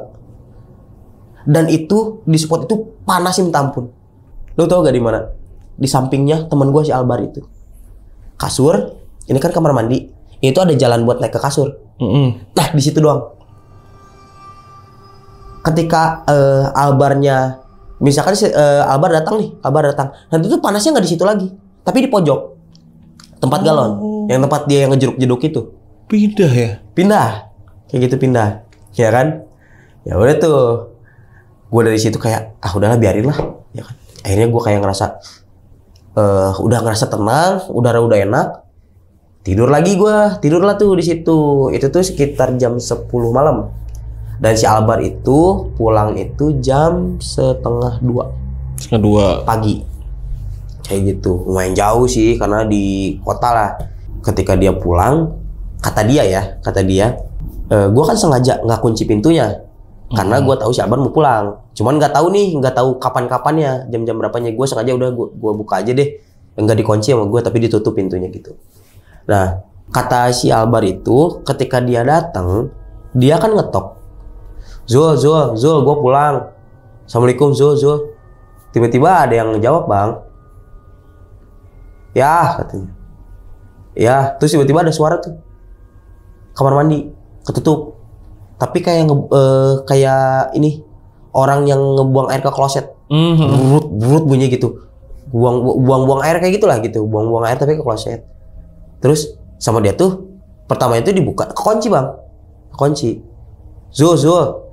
Speaker 1: Dan itu di spot itu panas minta ampun. Lo tau gak di mana? Di sampingnya teman gue si Albar itu. Kasur, ini kan kamar mandi itu ada jalan buat naik ke kasur mm-hmm. nah di situ doang ketika uh, albarnya misalkan uh, albar datang nih albar datang nanti tuh panasnya nggak di situ lagi tapi di pojok tempat oh. galon yang tempat dia yang ngejeruk-jeruk itu pindah ya pindah kayak gitu pindah ya kan ya udah tuh gue dari situ kayak ah udahlah biarin lah ya kan akhirnya gue kayak ngerasa uh, udah ngerasa tenang udara udah enak tidur lagi gue tidurlah tuh di situ itu tuh sekitar jam 10 malam dan si Albar itu pulang itu jam setengah dua setengah dua pagi kayak gitu lumayan jauh sih karena di kota lah ketika dia pulang kata dia ya kata dia e, gue kan sengaja nggak kunci pintunya karena hmm. gue tahu si Albar mau pulang cuman nggak tahu nih nggak tahu kapan kapannya jam-jam berapanya gue sengaja udah gue buka aja deh nggak dikunci sama gue tapi ditutup pintunya gitu Nah, kata si Albar itu ketika dia datang, dia kan ngetok. Zul, Zul, Zul, gue pulang. Assalamualaikum, Zul, Zul. Tiba-tiba ada yang jawab, Bang. Ya, katanya. Ya, terus tiba-tiba ada suara tuh. Kamar mandi, ketutup. Tapi kayak uh, kayak ini orang yang ngebuang air ke kloset.
Speaker 2: Mm -hmm. Burut,
Speaker 1: burut bunyi gitu. Buang-buang air kayak gitulah gitu. Buang-buang air tapi ke kloset Terus sama dia tuh pertama itu dibuka kunci bang, kunci. Zul Zul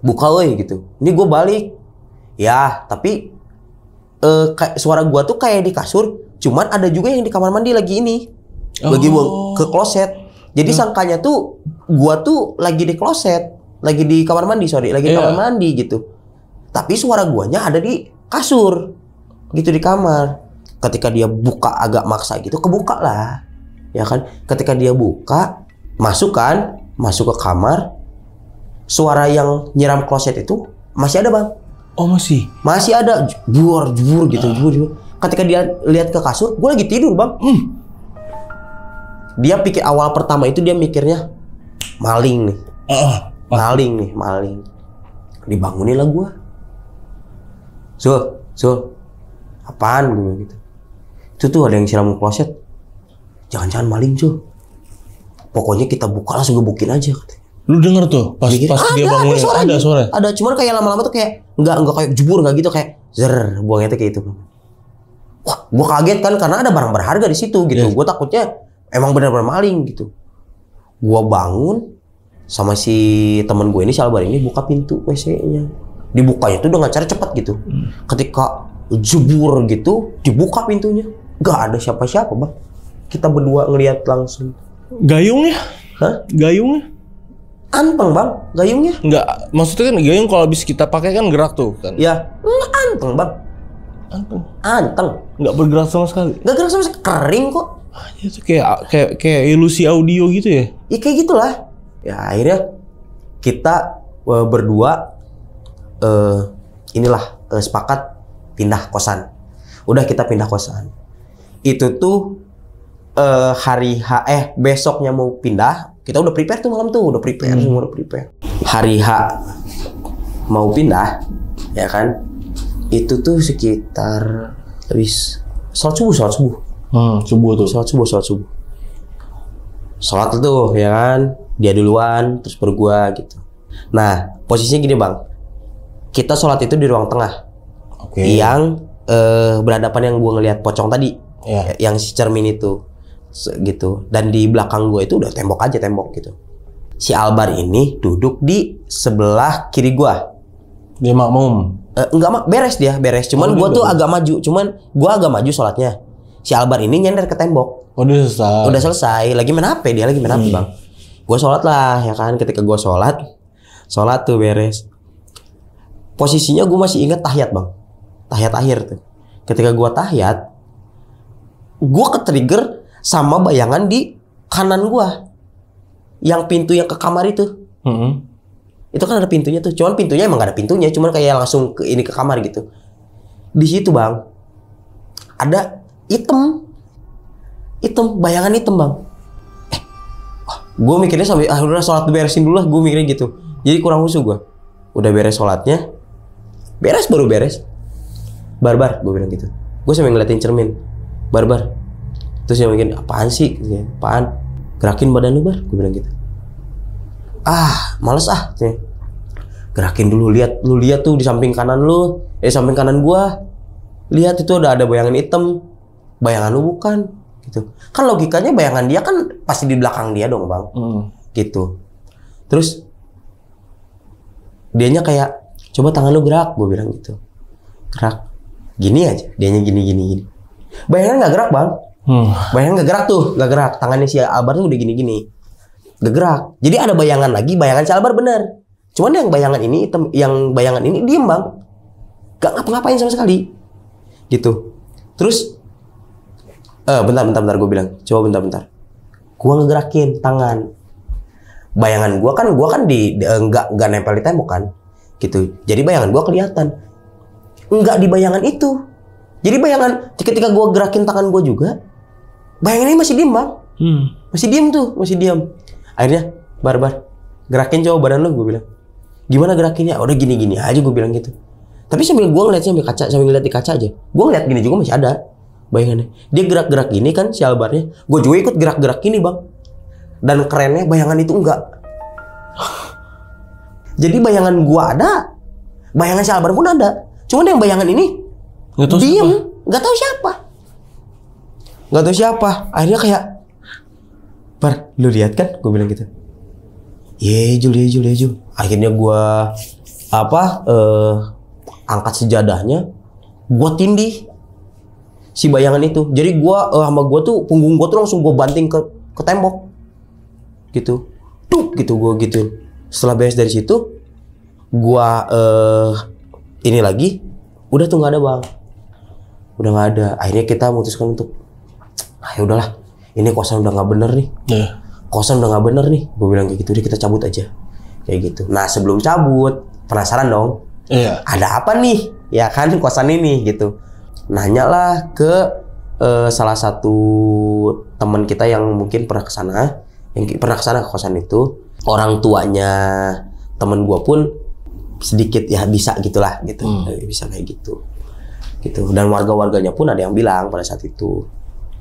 Speaker 1: buka woi gitu. Ini gue balik. Ya tapi eh, kayak suara gue tuh kayak di kasur. Cuman ada juga yang di kamar mandi lagi ini oh. lagi ke kloset. Jadi hmm. sangkanya tuh gue tuh lagi di kloset, lagi di kamar mandi sorry, lagi di yeah. kamar mandi gitu. Tapi suara guanya ada di kasur gitu di kamar. Ketika dia buka agak maksa gitu, kebuka lah ya kan ketika dia buka masuk kan masuk ke kamar suara yang nyiram kloset itu masih ada bang oh masih masih ada jebur jebur gitu jebur jebur ketika dia lihat ke kasur gue lagi tidur bang hmm. dia pikir awal pertama itu dia mikirnya maling nih eh, maling nih maling dibangunin lah gue so so apaan gue gitu itu tuh ada yang siram kloset jangan-jangan maling cuy pokoknya kita buka langsung gebukin aja lu denger tuh pas Mikir, pas ada, dia bangun ada suara ada, suara ada cuman kayak lama-lama tuh kayak nggak nggak kayak jebur nggak gitu kayak zer buangnya tuh kayak itu wah gua kaget kan karena ada barang berharga di situ gitu yeah. gua takutnya emang benar-benar maling gitu gua bangun sama si teman gue ini si Albar ini buka pintu WC-nya dibukanya tuh dengan cara cepat gitu hmm. ketika jebur gitu dibuka pintunya nggak ada siapa-siapa bang kita
Speaker 2: berdua ngelihat langsung. Gayung ya, Hah? Gayungnya? Anteng bang, gayungnya? Enggak, maksudnya kan gayung kalau habis kita pakai kan gerak tuh kan? Ya, anteng bang. Anteng? Anteng. Enggak bergerak sama sekali? Enggak gerak sama sekali, kering kok. Ah, ya, itu kayak, kayak, kayak ilusi audio gitu ya?
Speaker 1: Iya kayak gitulah. Ya akhirnya kita uh, berdua uh, inilah uh, sepakat pindah kosan. Udah kita pindah kosan. Itu tuh uh, hari H eh besoknya mau pindah, kita udah prepare tuh malam tuh, udah prepare hmm. semua udah prepare. Hari H mau pindah, ya kan? Itu tuh sekitar habis sholat subuh, sholat subuh. Hmm, subuh tuh. Sholat subuh, sholat subuh. Sholat tuh, ya kan? Dia duluan, terus baru gitu. Nah, posisinya gini bang, kita sholat itu di ruang tengah. Okay. Yang eh, berhadapan yang gua ngelihat pocong tadi, yeah. yang si cermin itu gitu dan di belakang gue itu udah tembok aja tembok gitu si Albar ini duduk di sebelah kiri gue dia makmum uh, enggak mak beres dia beres cuman oh, gue gitu. tuh agak maju cuman gue agak maju sholatnya si Albar ini nyender ke tembok udah oh, selesai udah selesai lagi main apa dia lagi main hmm. bang gue sholat lah ya kan ketika gue sholat sholat tuh beres posisinya gue masih inget tahiyat bang tahiyat akhir tuh ketika gue tahiyat gue ke trigger sama bayangan di kanan gua yang pintu yang ke kamar itu mm-hmm. itu kan ada pintunya tuh cuman pintunya emang gak ada pintunya cuman kayak langsung ke ini ke kamar gitu di situ bang ada item item bayangan item bang eh, oh, gue mikirnya sampai akhirnya sholat beresin dulu lah gue mikirnya gitu jadi kurang usuh gue udah beres sholatnya beres baru beres barbar gue bilang gitu gue sampe ngeliatin cermin barbar terus yang mungkin apaan sih gitu ya, apaan gerakin badan lu bar gue bilang gitu ah males ah gitu ya. gerakin dulu lihat lu lihat tuh di samping kanan lu eh samping kanan gua lihat itu udah ada bayangan hitam bayangan lu bukan gitu kan logikanya bayangan dia kan pasti di belakang dia dong bang mm. gitu terus dianya kayak coba tangan lu gerak gue bilang gitu gerak gini aja dianya gini gini gini bayangan nggak gerak bang Hmm. Bayangan gak gerak tuh, gak gerak. Tangannya si Albar tuh udah gini-gini. Gak gerak. Jadi ada bayangan lagi, bayangan si Albar bener. Cuman yang bayangan ini, yang bayangan ini diem bang. Gak ngapa-ngapain sama sekali. Gitu. Terus, eh, bentar, bentar, bentar gue bilang. Coba bentar, bentar. Gue ngegerakin tangan. Bayangan gue kan, gue kan di, di eh, nggak nggak nempel di tembok kan, gitu. Jadi bayangan gue kelihatan. Nggak di bayangan itu. Jadi bayangan ketika gue gerakin tangan gue juga, bayangannya masih diem bang hmm. masih diem tuh masih diem akhirnya Barbar, bar gerakin coba badan lo, gue bilang gimana gerakinnya udah gini gini aja gue bilang gitu tapi sambil gue ngeliat sambil kaca sambil ngeliat di kaca aja gue ngeliat gini juga masih ada bayangannya dia gerak-gerak gini kan si Albarnya gue juga ikut gerak-gerak gini bang dan kerennya bayangan itu enggak jadi bayangan gue ada bayangan si Albar pun ada cuman yang bayangan ini diam nggak tahu siapa nggak tahu siapa akhirnya kayak par lu lihat kan gue bilang gitu ye iya, iya, jul ye iya, jul akhirnya gue apa eh, angkat sejadahnya gue tindih si bayangan itu jadi gue eh, sama gue tuh punggung gue tuh langsung gue banting ke ke tembok gitu tuh gitu gue gitu setelah beres dari situ gue eh, ini lagi udah tuh nggak ada bang udah nggak ada akhirnya kita memutuskan untuk ah ya udahlah ini kosan udah nggak bener nih yeah. kosan udah nggak bener nih gue bilang kayak gitu deh kita cabut aja kayak gitu nah sebelum cabut penasaran dong yeah. ada apa nih ya kan kosan ini gitu nanya lah ke uh, salah satu teman kita yang mungkin pernah ke sana yang pernah ke sana ke kosan itu orang tuanya temen gue pun sedikit ya bisa gitulah gitu hmm. bisa kayak gitu gitu dan warga-warganya pun ada yang bilang pada saat itu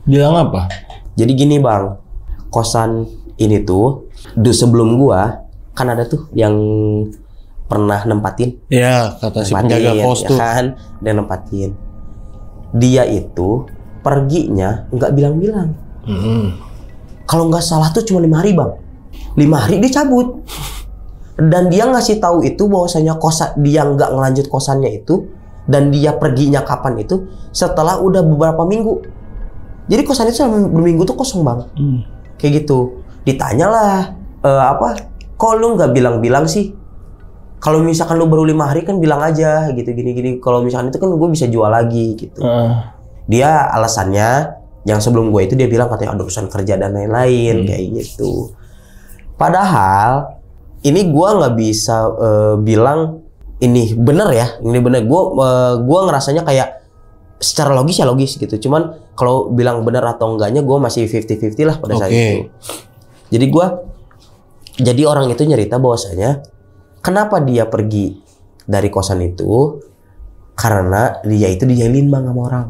Speaker 2: Bilang apa?
Speaker 1: Jadi gini bang, kosan ini tuh, dulu sebelum gua kan ada tuh yang pernah nempatin.
Speaker 2: Iya, kata nempatin, penjaga kos ya tuh. kan,
Speaker 1: dan nempatin. Dia itu perginya nggak bilang-bilang. Hmm. Kalau nggak salah tuh cuma lima hari bang. Lima hari dia cabut. Dan dia ngasih tahu itu bahwasanya kosan dia nggak ngelanjut kosannya itu dan dia perginya kapan itu setelah udah beberapa minggu jadi kosan itu selama berminggu tuh kosong banget, Hmm. Kayak gitu. Ditanyalah e, apa? Kok lu nggak bilang-bilang sih? Kalau misalkan lu baru lima hari kan bilang aja gitu gini-gini. Kalau misalkan itu kan gue bisa jual lagi gitu. Uh. Dia alasannya yang sebelum gue itu dia bilang katanya ada urusan kerja dan lain-lain hmm. kayak gitu. Padahal ini gue nggak bisa uh, bilang ini bener ya, ini bener. Gue uh, gue ngerasanya kayak secara logis ya logis gitu. Cuman kalau bilang benar atau enggaknya gue masih 50-50 lah pada okay. saat itu. Jadi gue jadi orang itu nyerita bahwasanya kenapa dia pergi dari kosan itu karena dia itu dijalin bang sama orang.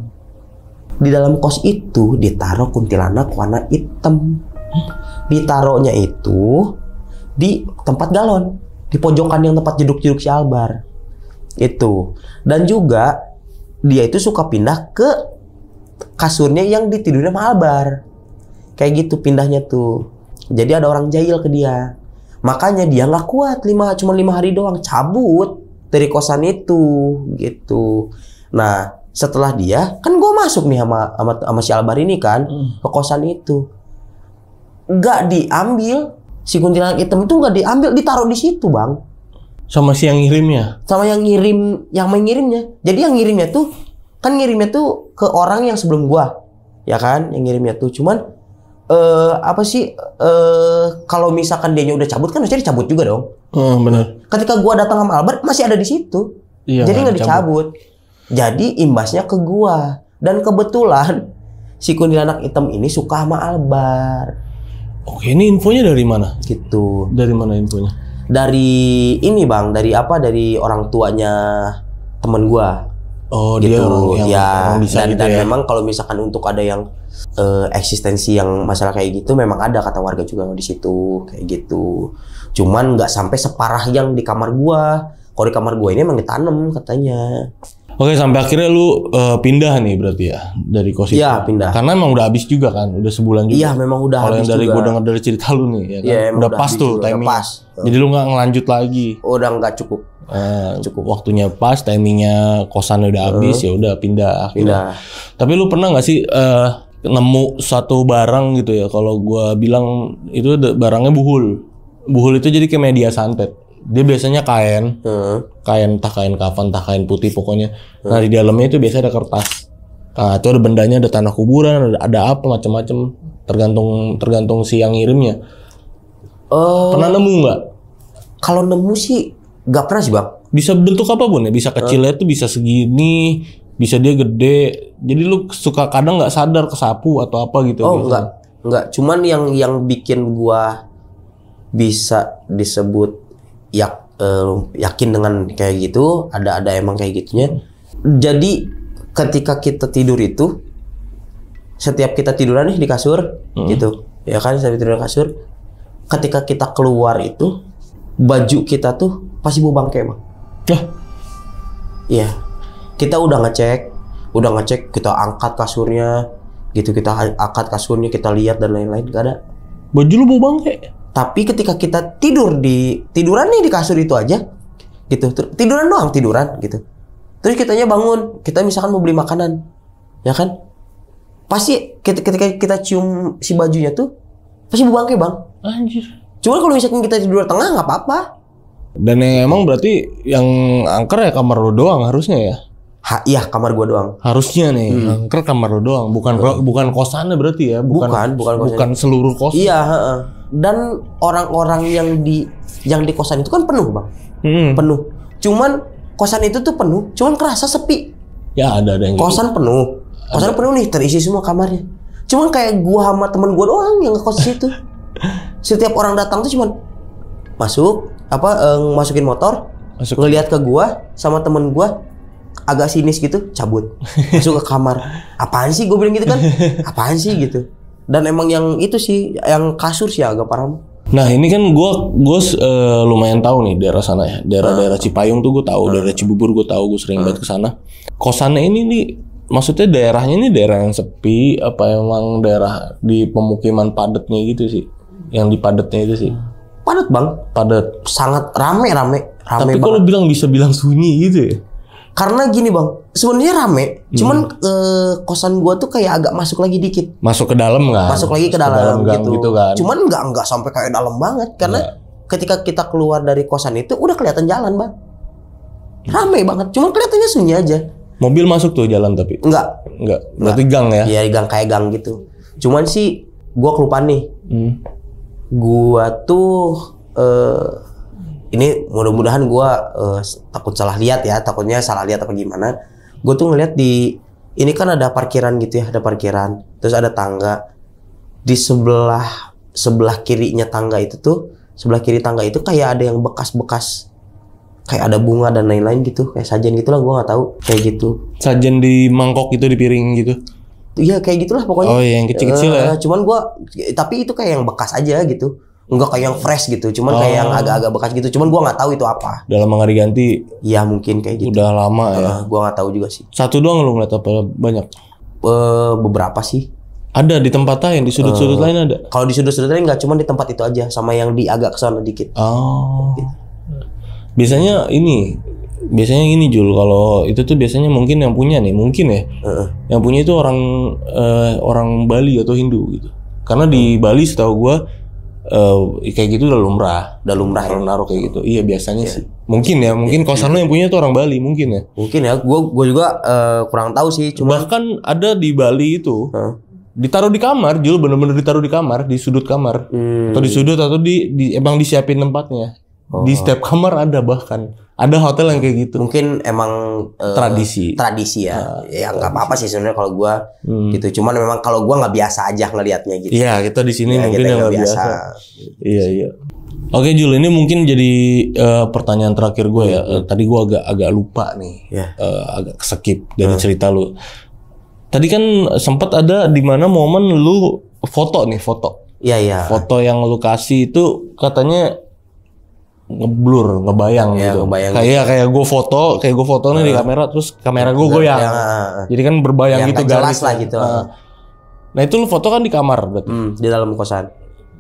Speaker 1: Di dalam kos itu ditaruh kuntilanak warna hitam. Ditaruhnya itu di tempat galon, di pojokan yang tempat jeduk-jeduk si Albar. Itu. Dan juga dia itu suka pindah ke kasurnya yang ditidurnya sama Albar. Kayak gitu pindahnya tuh. Jadi ada orang jahil ke dia. Makanya dia nggak kuat lima cuma lima hari doang cabut dari kosan itu gitu. Nah setelah dia kan gue masuk nih sama sama, sama si Albar ini kan hmm. ke kosan itu nggak diambil si kuntilanak hitam itu nggak diambil ditaruh di situ bang
Speaker 2: sama si yang ngirimnya
Speaker 1: sama yang ngirim yang mengirimnya jadi yang ngirimnya tuh kan ngirimnya tuh ke orang yang sebelum gua ya kan yang ngirimnya tuh cuman uh, apa sih uh, kalau misalkan dia udah cabut kan harusnya dicabut juga dong hmm, benar ketika gua datang sama Albert masih ada di situ iya, jadi kan, nggak dicabut jadi imbasnya ke gua dan kebetulan si kuntilanak hitam ini suka sama Albert.
Speaker 2: oke ini infonya dari mana gitu dari mana infonya
Speaker 1: dari ini bang dari apa dari orang tuanya temen gue oh gitu. dia ya, orang ya bisa dan, gitu dan ya? memang kalau misalkan untuk ada yang uh, eksistensi yang masalah kayak gitu memang ada kata warga juga di situ kayak gitu cuman nggak sampai separah yang di kamar gue kalau di kamar gue ini emang ditanam katanya
Speaker 2: Oke sampai akhirnya lu uh, pindah nih berarti ya dari kos itu. Iya pindah. Karena emang udah habis juga kan, udah sebulan juga. Iya memang udah Kalau yang dari gue dengar dari cerita lu nih, ya kan? ya, udah, udah pas tuh juga. timing. pas. Jadi lu nggak ngelanjut lagi. Udah nggak cukup. Uh, cukup waktunya pas, timingnya kosan udah habis uh. ya udah pindah. Akhirnya. Pindah. Tapi lu pernah nggak sih uh, nemu satu barang gitu ya? Kalau gue bilang itu barangnya buhul. Buhul itu jadi kayak media santet dia biasanya kain hmm. kain entah kain kafan entah kain putih pokoknya hmm. nah di dalamnya itu biasanya ada kertas nah, itu ada bendanya ada tanah kuburan ada, ada apa macam-macam tergantung tergantung si yang ngirimnya oh. pernah nemu nggak kalau nemu sih nggak pernah sih bang bisa bentuk apapun ya bisa kecilnya hmm. itu bisa segini bisa dia gede jadi lu suka kadang nggak sadar kesapu atau apa gitu oh nggak nggak cuman yang yang bikin gua
Speaker 1: bisa disebut ya uh, yakin dengan kayak gitu ada ada emang kayak gitunya jadi ketika kita tidur itu setiap kita tiduran nih di kasur hmm. gitu ya kan setiap tidur di kasur ketika kita keluar itu baju kita tuh pasti bau bangke bang ya iya kita udah ngecek udah ngecek kita angkat kasurnya gitu kita angkat kasurnya kita lihat dan lain-lain gak ada Baju lu bau bangke. Tapi ketika kita tidur di tiduran nih di kasur itu aja, gitu tiduran doang tiduran gitu. Terus kitanya bangun, kita misalkan mau beli makanan, ya kan? Pasti ketika kita cium si bajunya tuh pasti bau bangke bang. Anjir. Cuma kalau misalkan kita tidur tengah nggak apa-apa.
Speaker 2: Dan yang emang berarti yang angker ya kamar lu doang harusnya ya? Ha, iya kamar gua doang. Harusnya nih, hmm. angker kamar lu doang, bukan hmm. bukan kosannya berarti ya, bukan bukan bukan, bukan seluruh kos. Iya, he
Speaker 1: -he. Dan orang-orang yang di yang di kosan itu kan penuh, Bang. Hmm. Penuh. Cuman kosan itu tuh penuh, cuman kerasa sepi.
Speaker 2: Ya, ada ada yang gitu. Kosan
Speaker 1: gitu. penuh. Kosan ada. penuh nih, terisi semua kamarnya. Cuman kayak gua sama temen gua doang yang kos situ. Setiap orang datang tuh cuman masuk apa eh, masukin motor, masuk. ngelihat ke gua sama temen gua agak sinis gitu cabut masuk ke kamar apaan sih gue bilang gitu kan apaan sih gitu dan emang yang itu sih yang kasur sih agak parah
Speaker 2: Nah ini kan gue gue uh, lumayan tahu nih daerah sana ya daerah-daerah ah. Cipayung tuh gue tahu ah. daerah Cibubur gue tahu gue sering banget ah. ke sana kosannya ini nih maksudnya daerahnya ini daerah yang sepi apa emang daerah di pemukiman padatnya gitu sih yang di padatnya itu sih padat bang padat sangat rame rame rame tapi kalau bilang bisa bilang sunyi gitu ya karena gini bang, sebenarnya rame, hmm. cuman e,
Speaker 1: kosan gua tuh kayak agak masuk lagi dikit.
Speaker 2: Masuk ke dalam kan? Masuk lagi ke dalam, ke dalam kan, gitu. gitu kan? Cuman
Speaker 1: nggak nggak sampai kayak dalam banget, karena gak. Iya. ketika kita keluar dari kosan itu udah kelihatan jalan bang. Rame banget, cuman kelihatannya sunyi aja.
Speaker 2: Mobil masuk tuh
Speaker 1: jalan tapi? Nggak, nggak Berarti gak. gang ya? Iya gang kayak gang gitu. Cuman sih gua kelupaan nih. Hmm. Gua tuh eh ini mudah-mudahan gua uh, takut salah lihat ya takutnya salah lihat apa gimana gue tuh ngeliat di ini kan ada parkiran gitu ya ada parkiran terus ada tangga di sebelah sebelah kirinya tangga itu tuh sebelah kiri tangga itu kayak ada yang bekas-bekas kayak ada bunga dan lain-lain gitu kayak sajen gitulah gue nggak tahu kayak gitu sajen di
Speaker 2: mangkok gitu di piring gitu
Speaker 1: Iya kayak gitulah pokoknya. Oh iya yang kecil-kecil uh, ya. Cuman gue tapi itu kayak yang bekas aja gitu Enggak kayak yang fresh gitu, cuman oh. kayak yang oh. agak-agak bekas gitu. Cuman gua nggak tahu
Speaker 2: itu apa. Dalam mengganti ganti. Iya mungkin kayak gitu. Udah lama uh, ya. Gua nggak tahu juga sih. Satu doang lu ngeliat apa banyak? Uh, beberapa sih. Ada di tempat lain, di sudut-sudut uh, lain
Speaker 1: ada. Kalau di sudut-sudut lain nggak, cuman di tempat itu aja, sama yang di agak kesana dikit. Oh.
Speaker 2: Gitu. Biasanya ini, biasanya ini Jul, kalau itu tuh biasanya mungkin yang punya nih, mungkin ya, uh. yang punya itu orang uh, orang Bali atau Hindu gitu. Karena di Bali setahu gue Uh, kayak gitu udah lumrah, udah lumrah naruh naruh kayak gitu. Iya biasanya yeah. sih. Mungkin ya, mungkin yeah. kosan lo yang punya tuh orang Bali mungkin ya. Mungkin ya, gua gua juga uh, kurang tahu sih. Cuma bahkan ada di Bali itu huh? ditaruh di kamar, Jul bener-bener ditaruh di kamar, di sudut kamar hmm. atau di sudut atau di, di emang disiapin tempatnya. Oh. Di setiap kamar ada bahkan. Ada hotel yang kayak gitu. Mungkin emang uh, tradisi. Tradisi ya. Uh,
Speaker 1: ya nggak apa-apa sih sebenarnya kalau gua hmm. gitu. Cuman memang kalau gua nggak biasa aja ngelihatnya gitu. Iya, kita di sini ya, mungkin yang nggak biasa. biasa.
Speaker 2: Iya, iya. Oke Jul, ini mungkin jadi uh, pertanyaan terakhir gue ya. Uh, tadi gue agak agak lupa nih, yeah. Ya. uh, agak skip dari hmm. cerita lu. Tadi kan sempat ada di mana momen lu foto nih foto. Iya iya. Foto yang lu kasih itu katanya ngeblur, ngebayang ya, gitu. Ngebayang kayak gitu. kayak gue foto, kayak gue foto nih uh, di kamera, terus kamera gue iya, goyang. yang, Jadi kan berbayang yang gitu garis lah gitu. Nah itu lu foto kan di kamar berarti. Hmm, di dalam kosan.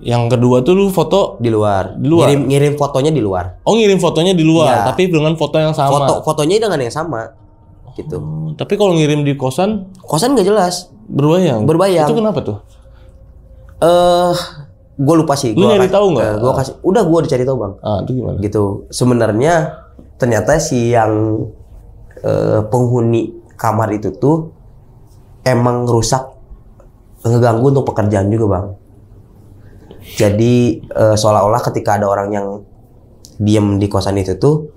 Speaker 2: Yang kedua tuh lu foto di luar. Di luar. Ngirim ngirim fotonya di luar. Oh, ngirim fotonya di luar, ya. tapi dengan foto yang sama. Foto fotonya dengan yang sama. Gitu. Hmm, tapi kalau ngirim di kosan, kosan nggak jelas. Berbayang. Berbayang. Itu kenapa tuh? Eh
Speaker 1: uh, gue lupa sih. gue gua nyari tahu nggak? Eh, gue kasih, udah gue dicari tahu bang. Ah, itu gimana? Gitu. Sebenarnya ternyata si yang uh, penghuni kamar itu tuh emang rusak, ngeganggu untuk pekerjaan juga bang. Jadi uh, seolah-olah ketika ada orang yang diem di kosan itu tuh,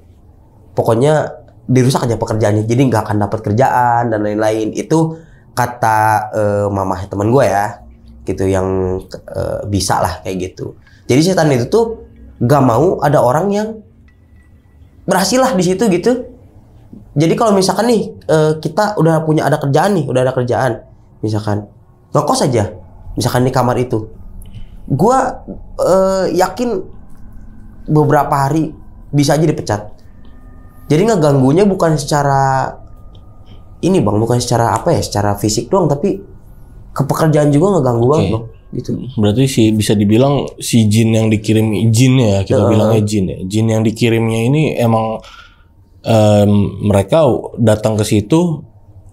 Speaker 1: pokoknya dirusak aja pekerjaannya. Jadi nggak akan dapat kerjaan dan lain-lain. Itu kata uh, mamah teman gue ya gitu yang uh, bisa lah kayak gitu jadi setan itu tuh gak mau ada orang yang berhasil lah di situ gitu jadi kalau misalkan nih uh, kita udah punya ada kerjaan nih udah ada kerjaan misalkan ngekos saja, misalkan di kamar itu gue uh, yakin beberapa hari bisa aja dipecat jadi ngeganggunya bukan secara ini bang bukan secara apa ya secara fisik doang tapi ke pekerjaan juga ganggu okay. banget gitu
Speaker 2: berarti si bisa dibilang si jin yang dikirim jin ya kita uh, bilangnya jin ya jin yang dikirimnya ini emang um, mereka datang ke situ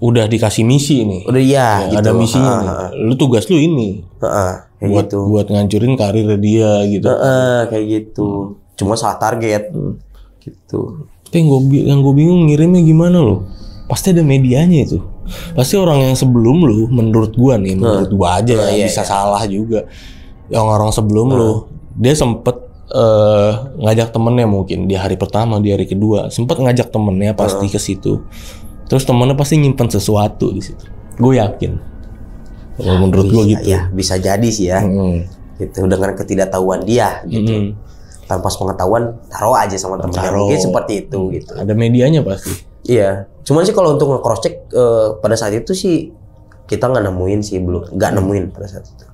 Speaker 2: udah dikasih misi ini. udah iya, ya, ya gitu. ada misinya uh, nih. lu tugas lu ini uh, kayak buat gitu. buat ngancurin karir dia gitu uh, uh, kayak gitu cuma salah target hmm. gitu tapi gue yang gue bingung ngirimnya gimana loh pasti ada medianya itu pasti orang yang sebelum lu menurut gua nih nah. menurut gua aja nah, ya, bisa iya. salah juga yang orang sebelum nah. lu dia sempet uh, ngajak temennya mungkin di hari pertama di hari kedua sempet ngajak temennya pasti nah. ke situ terus temennya pasti nyimpen sesuatu di situ gue yakin
Speaker 1: menurut gua gitu ya bisa jadi sih ya hmm. gitu dengan ketidaktahuan dia gitu hmm tanpa pengetahuan taruh aja sama temennya mungkin seperti
Speaker 2: itu gitu ada medianya pasti
Speaker 1: iya Cuman sih kalau untuk nge-cross check uh, pada saat itu sih kita nggak nemuin sih belum nggak nemuin pada saat itu.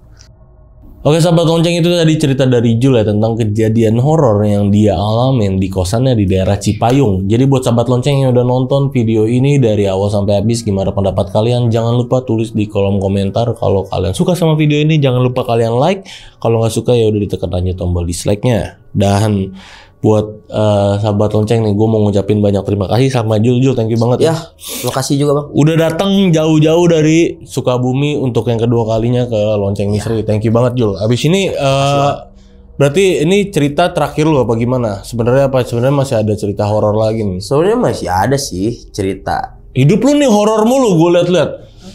Speaker 2: Oke sahabat lonceng itu tadi cerita dari Jul ya tentang kejadian horor yang dia alamin di kosannya di daerah Cipayung. Jadi buat sahabat lonceng yang udah nonton video ini dari awal sampai habis gimana pendapat kalian? Jangan lupa tulis di kolom komentar kalau kalian suka sama video ini jangan lupa kalian like. Kalau nggak suka ya udah ditekan aja tombol dislike-nya. Dan buat uh, sahabat lonceng nih gue mau ngucapin banyak terima kasih sama Jul Jul thank you banget ya
Speaker 1: terima ya, kasih juga bang
Speaker 2: udah datang jauh-jauh dari Sukabumi untuk yang kedua kalinya ke lonceng ya. thank you banget Jul abis ini uh, berarti ini cerita terakhir lu apa gimana sebenarnya apa sebenarnya masih ada cerita horor lagi nih sebenarnya masih ada sih cerita hidup lu nih horor mulu gue liat-liat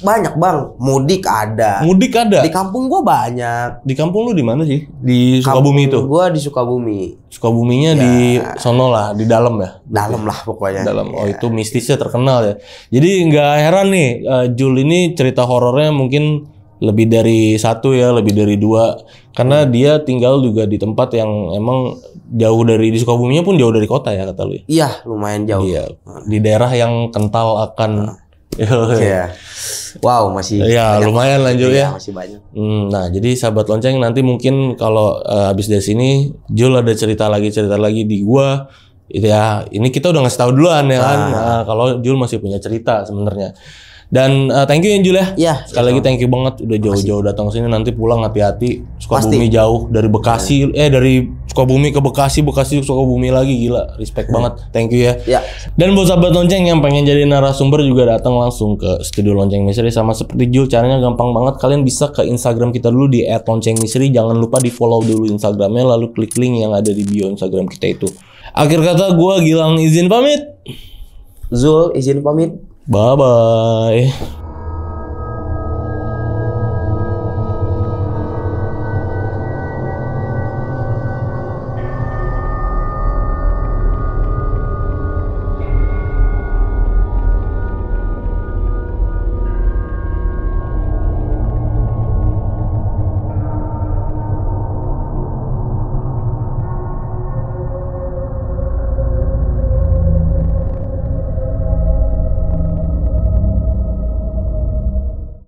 Speaker 2: banyak bang mudik ada mudik ada di kampung gua banyak di kampung lu di mana sih di Sukabumi itu gua di Sukabumi Sukabuminya ya. di sono lah di dalam ya dalam lah pokoknya dalam oh ya. itu mistisnya terkenal ya jadi nggak heran nih uh, Jul ini cerita horornya mungkin lebih dari satu ya, lebih dari dua. Karena hmm. dia tinggal juga di tempat yang emang jauh dari di Sukabuminya pun jauh dari kota ya kata lu. Ya? Iya, lumayan jauh. Iya, di daerah yang kental akan hmm. Iya. iya. Wow, masih Ya, lumayan lanjut iya, ya. Masih banyak. Hmm, nah, jadi sahabat lonceng nanti mungkin kalau uh, habis dari sini Jul ada cerita lagi cerita lagi di gua itu ya ini kita udah ngasih tahu duluan ya kan. Ah. Nah, kalau Jul masih punya cerita sebenarnya. Dan uh, thank you ya Jul ya. Iya. Sekali lagi thank you banget udah jauh-jauh datang sini nanti pulang hati-hati. Sukabumi Pasti. jauh dari Bekasi iya. eh dari Sukabumi ke Bekasi, Bekasi ke Sukabumi lagi gila. Respect iya. banget. Thank you ya. Iya. Dan buat sahabat lonceng yang pengen jadi narasumber juga datang langsung ke studio lonceng misteri sama seperti Jul caranya gampang banget kalian bisa ke Instagram kita dulu di @loncengmisteri jangan lupa di follow dulu Instagramnya lalu klik link yang ada di bio Instagram kita itu. Akhir kata gua Gilang izin pamit. Zul izin pamit. Bye bye.